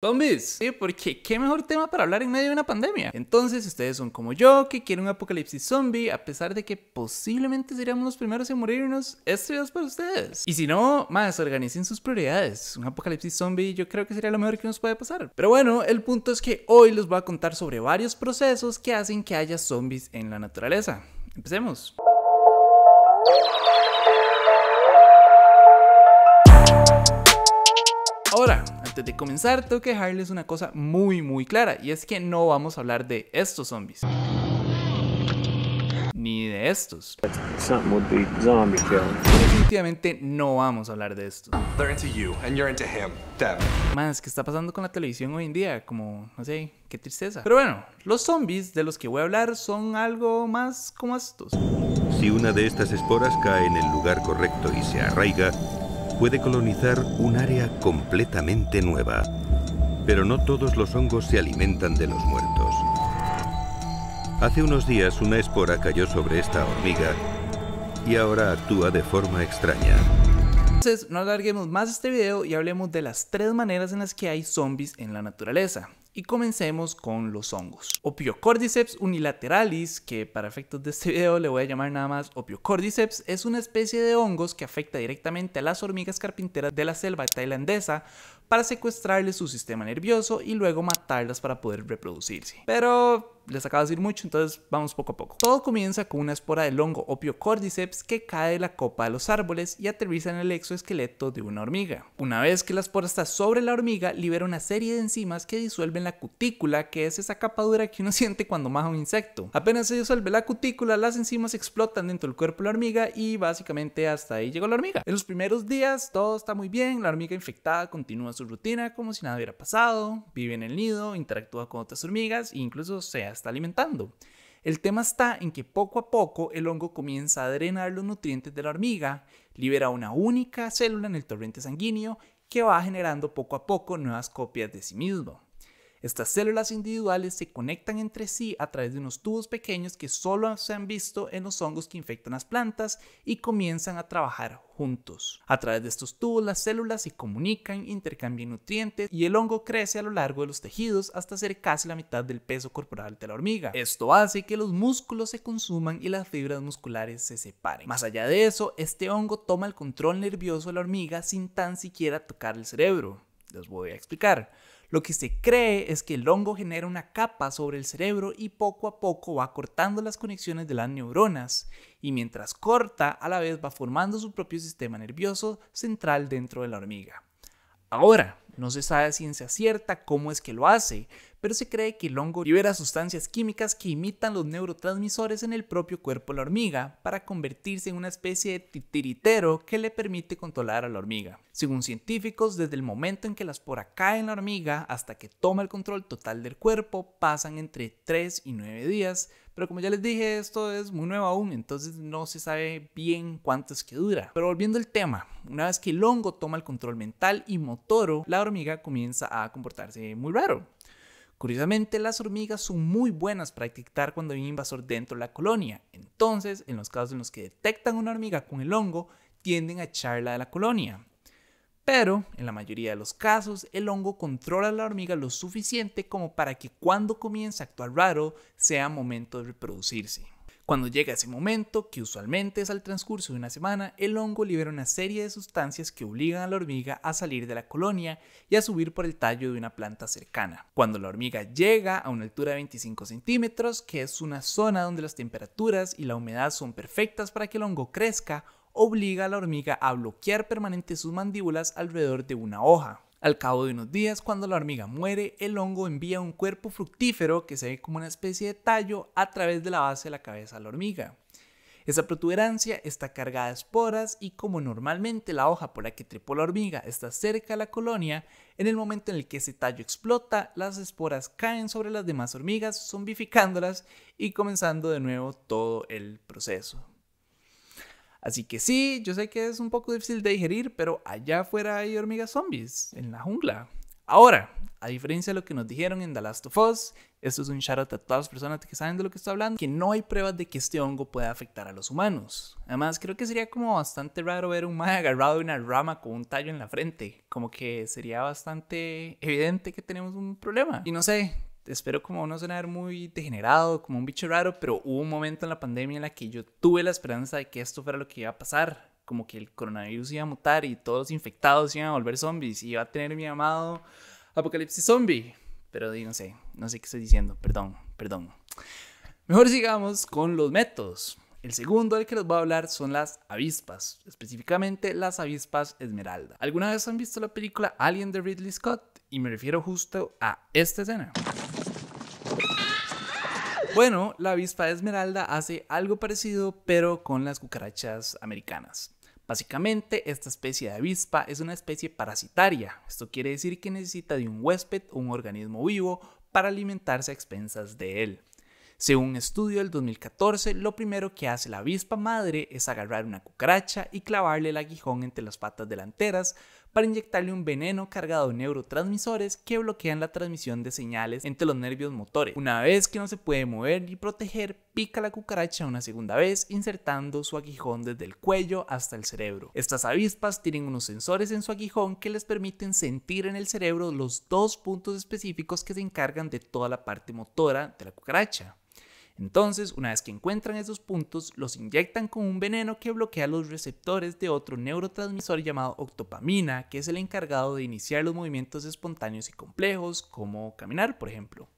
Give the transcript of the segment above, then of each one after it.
Zombies, sí, porque qué mejor tema para hablar en medio de una pandemia. Entonces, ustedes son como yo, que quieren un apocalipsis zombie, a pesar de que posiblemente seríamos los primeros en morirnos, este video es para ustedes. Y si no, más, organicen sus prioridades. Un apocalipsis zombie yo creo que sería lo mejor que nos puede pasar. Pero bueno, el punto es que hoy les voy a contar sobre varios procesos que hacen que haya zombies en la naturaleza. Empecemos. antes de comenzar, tengo que dejarles una cosa muy muy clara, y es que no vamos a hablar de estos zombies. Ni de estos. Definitivamente no vamos a hablar de estos. Más, que está pasando con la televisión hoy en día? Como, no sé, qué tristeza. Pero bueno, los zombies de los que voy a hablar son algo más como estos. Si una de estas esporas cae en el lugar correcto y se arraiga, puede colonizar un área completamente nueva. Pero no todos los hongos se alimentan de los muertos. Hace unos días una espora cayó sobre esta hormiga y ahora actúa de forma extraña. Entonces, no alarguemos más este video y hablemos de las tres maneras en las que hay zombies en la naturaleza. Y comencemos con los hongos. Opiocordyceps unilateralis, que para efectos de este video le voy a llamar nada más Opiocordyceps, es una especie de hongos que afecta directamente a las hormigas carpinteras de la selva tailandesa para secuestrarles su sistema nervioso y luego matarlas para poder reproducirse. Pero les acabo de decir mucho, entonces vamos poco a poco. Todo comienza con una espora del hongo cordyceps que cae de la copa de los árboles y aterriza en el exoesqueleto de una hormiga. Una vez que la espora está sobre la hormiga, libera una serie de enzimas que disuelven la cutícula, que es esa capa dura que uno siente cuando maja un insecto. Apenas se disuelve la cutícula, las enzimas explotan dentro del cuerpo de la hormiga y básicamente hasta ahí llegó la hormiga. En los primeros días todo está muy bien, la hormiga infectada continúa su rutina como si nada hubiera pasado, vive en el nido, interactúa con otras hormigas e incluso se está alimentando. El tema está en que poco a poco el hongo comienza a drenar los nutrientes de la hormiga, libera una única célula en el torrente sanguíneo que va generando poco a poco nuevas copias de sí mismo. Estas células individuales se conectan entre sí a través de unos tubos pequeños que solo se han visto en los hongos que infectan las plantas y comienzan a trabajar juntos. A través de estos tubos las células se comunican, intercambian nutrientes y el hongo crece a lo largo de los tejidos hasta ser casi la mitad del peso corporal de la hormiga. Esto hace que los músculos se consuman y las fibras musculares se separen. Más allá de eso, este hongo toma el control nervioso de la hormiga sin tan siquiera tocar el cerebro. Les voy a explicar. Lo que se cree es que el hongo genera una capa sobre el cerebro y poco a poco va cortando las conexiones de las neuronas, y mientras corta, a la vez va formando su propio sistema nervioso central dentro de la hormiga. Ahora, no se sabe a ciencia cierta cómo es que lo hace, pero se cree que el hongo libera sustancias químicas que imitan los neurotransmisores en el propio cuerpo de la hormiga para convertirse en una especie de titiritero que le permite controlar a la hormiga. Según científicos, desde el momento en que la espora cae en la hormiga hasta que toma el control total del cuerpo pasan entre 3 y 9 días, pero como ya les dije, esto es muy nuevo aún, entonces no se sabe bien cuánto es que dura. Pero volviendo al tema, una vez que el hongo toma el control mental y motoro, la hormiga comienza a comportarse muy raro. Curiosamente, las hormigas son muy buenas para detectar cuando hay un invasor dentro de la colonia. Entonces, en los casos en los que detectan una hormiga con el hongo, tienden a echarla de la colonia. Pero, en la mayoría de los casos, el hongo controla a la hormiga lo suficiente como para que cuando comience a actuar raro sea momento de reproducirse. Cuando llega ese momento, que usualmente es al transcurso de una semana, el hongo libera una serie de sustancias que obligan a la hormiga a salir de la colonia y a subir por el tallo de una planta cercana. Cuando la hormiga llega a una altura de 25 centímetros, que es una zona donde las temperaturas y la humedad son perfectas para que el hongo crezca, obliga a la hormiga a bloquear permanente sus mandíbulas alrededor de una hoja. Al cabo de unos días, cuando la hormiga muere, el hongo envía un cuerpo fructífero que se ve como una especie de tallo a través de la base de la cabeza de la hormiga. Esa protuberancia está cargada de esporas y como normalmente la hoja por la que trepó la hormiga está cerca de la colonia, en el momento en el que ese tallo explota, las esporas caen sobre las demás hormigas, zombificándolas y comenzando de nuevo todo el proceso. Así que sí, yo sé que es un poco difícil de digerir, pero allá afuera hay hormigas zombies, en la jungla. Ahora, a diferencia de lo que nos dijeron en The Last of Us, esto es un shoutout a todas las personas que saben de lo que estoy hablando, que no hay pruebas de que este hongo pueda afectar a los humanos. Además, creo que sería como bastante raro ver un mae agarrado de una rama con un tallo en la frente. Como que sería bastante evidente que tenemos un problema. Y no sé, espero como no sonar muy degenerado, como un bicho raro, pero hubo un momento en la pandemia en la que yo tuve la esperanza de que esto fuera lo que iba a pasar, como que el coronavirus iba a mutar y todos los infectados iban a volver zombies y iba a tener mi amado apocalipsis zombie. Pero no sé, no sé qué estoy diciendo, perdón, perdón. Mejor sigamos con los métodos. El segundo del que les voy a hablar son las avispas, específicamente las avispas esmeralda. ¿Alguna vez han visto la película Alien de Ridley Scott? Y me refiero justo a esta escena. Bueno, la avispa esmeralda hace algo parecido, pero con las cucarachas americanas. Básicamente, esta especie de avispa es una especie parasitaria. Esto quiere decir que necesita de un huésped un organismo vivo para alimentarse a expensas de él. Según un estudio del 2014, lo primero que hace la avispa madre es agarrar una cucaracha y clavarle el aguijón entre las patas delanteras para inyectarle un veneno cargado de neurotransmisores que bloquean la transmisión de señales entre los nervios motores. Una vez que no se puede mover ni proteger, pica la cucaracha una segunda vez insertando su aguijón desde el cuello hasta el cerebro. Estas avispas tienen unos sensores en su aguijón que les permiten sentir en el cerebro los dos puntos específicos que se encargan de toda la parte motora de la cucaracha. Entonces, una vez que encuentran esos puntos, los inyectan con un veneno que bloquea los receptores de otro neurotransmisor llamado octopamina, que es el encargado de iniciar los movimientos espontáneos y complejos, como caminar, por ejemplo.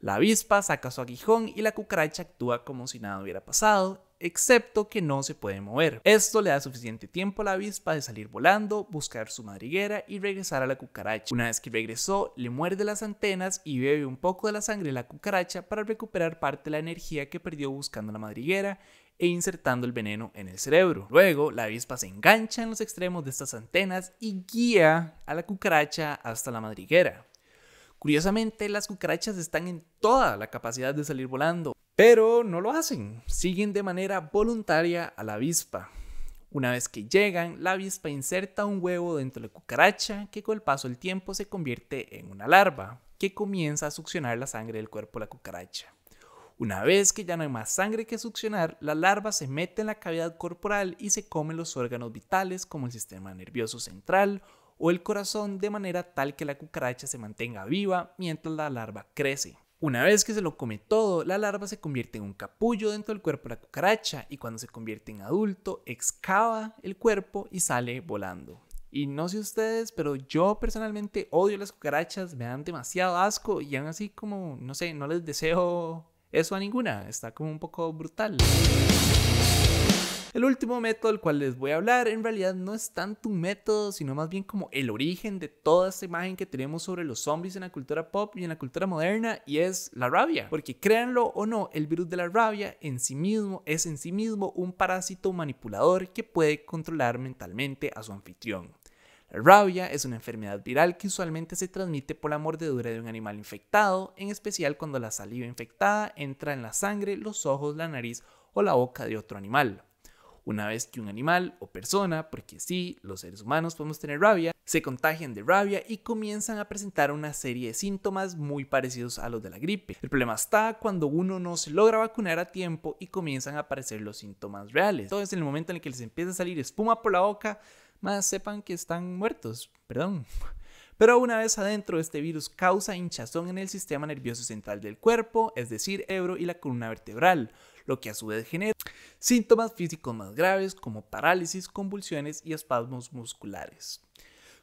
La avispa saca su aguijón y la cucaracha actúa como si nada hubiera pasado, excepto que no se puede mover. Esto le da suficiente tiempo a la avispa de salir volando, buscar su madriguera y regresar a la cucaracha. Una vez que regresó, le muerde las antenas y bebe un poco de la sangre de la cucaracha para recuperar parte de la energía que perdió buscando la madriguera e insertando el veneno en el cerebro. Luego, la avispa se engancha en los extremos de estas antenas y guía a la cucaracha hasta la madriguera. Curiosamente, las cucarachas están en toda la capacidad de salir volando, pero no lo hacen, siguen de manera voluntaria a la avispa. Una vez que llegan, la avispa inserta un huevo dentro de la cucaracha que con el paso del tiempo se convierte en una larva que comienza a succionar la sangre del cuerpo de la cucaracha. Una vez que ya no hay más sangre que succionar, la larva se mete en la cavidad corporal y se come los órganos vitales como el sistema nervioso central o el corazón de manera tal que la cucaracha se mantenga viva mientras la larva crece. Una vez que se lo come todo, la larva se convierte en un capullo dentro del cuerpo de la cucaracha y cuando se convierte en adulto, excava el cuerpo y sale volando. Y no sé ustedes, pero yo personalmente odio las cucarachas, me dan demasiado asco y aún así como, no sé, no les deseo eso a ninguna, está como un poco brutal. El último método del cual les voy a hablar en realidad no es tanto un método, sino más bien como el origen de toda esta imagen que tenemos sobre los zombies en la cultura pop y en la cultura moderna y es la rabia. Porque créanlo o no, el virus de la rabia en sí mismo es en sí mismo un parásito manipulador que puede controlar mentalmente a su anfitrión. La rabia es una enfermedad viral que usualmente se transmite por la mordedura de un animal infectado, en especial cuando la saliva infectada entra en la sangre, los ojos, la nariz o la boca de otro animal. Una vez que un animal o persona, porque sí, los seres humanos podemos tener rabia, se contagian de rabia y comienzan a presentar una serie de síntomas muy parecidos a los de la gripe. El problema está cuando uno no se logra vacunar a tiempo y comienzan a aparecer los síntomas reales. Entonces, en el momento en el que les empieza a salir espuma por la boca, más sepan que están muertos. Perdón. Pero una vez adentro, este virus causa hinchazón en el sistema nervioso central del cuerpo, es decir, ebro y la columna vertebral, lo que a su vez genera síntomas físicos más graves como parálisis, convulsiones y espasmos musculares.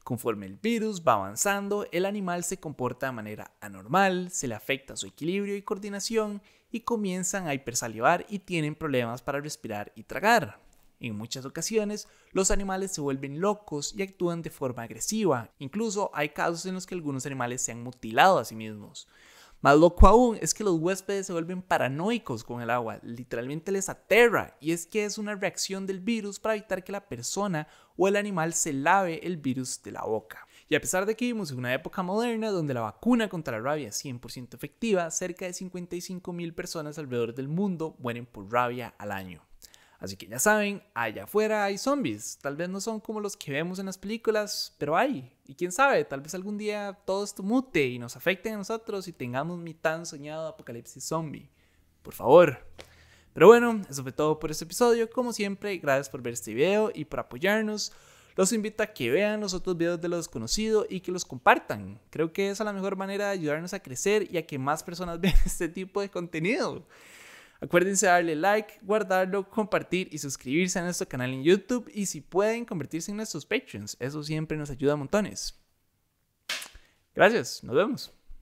Conforme el virus va avanzando, el animal se comporta de manera anormal, se le afecta su equilibrio y coordinación y comienzan a hipersalivar y tienen problemas para respirar y tragar. En muchas ocasiones, los animales se vuelven locos y actúan de forma agresiva. Incluso hay casos en los que algunos animales se han mutilado a sí mismos. Más loco aún es que los huéspedes se vuelven paranoicos con el agua, literalmente les aterra, y es que es una reacción del virus para evitar que la persona o el animal se lave el virus de la boca. Y a pesar de que vivimos en una época moderna donde la vacuna contra la rabia es 100% efectiva, cerca de mil personas alrededor del mundo mueren por rabia al año. Así que ya saben, allá afuera hay zombies. Tal vez no son como los que vemos en las películas, pero hay. Y quién sabe, tal vez algún día todo esto mute y nos afecte a nosotros y tengamos mi tan soñado apocalipsis zombie. Por favor. Pero bueno, eso fue todo por este episodio. Como siempre, gracias por ver este video y por apoyarnos. Los invito a que vean los otros videos de lo desconocido y que los compartan. Creo que esa es la mejor manera de ayudarnos a crecer y a que más personas vean este tipo de contenido. Acuérdense darle like, guardarlo, compartir y suscribirse a nuestro canal en YouTube y si pueden convertirse en nuestros Patreons, eso siempre nos ayuda a montones. Gracias, nos vemos.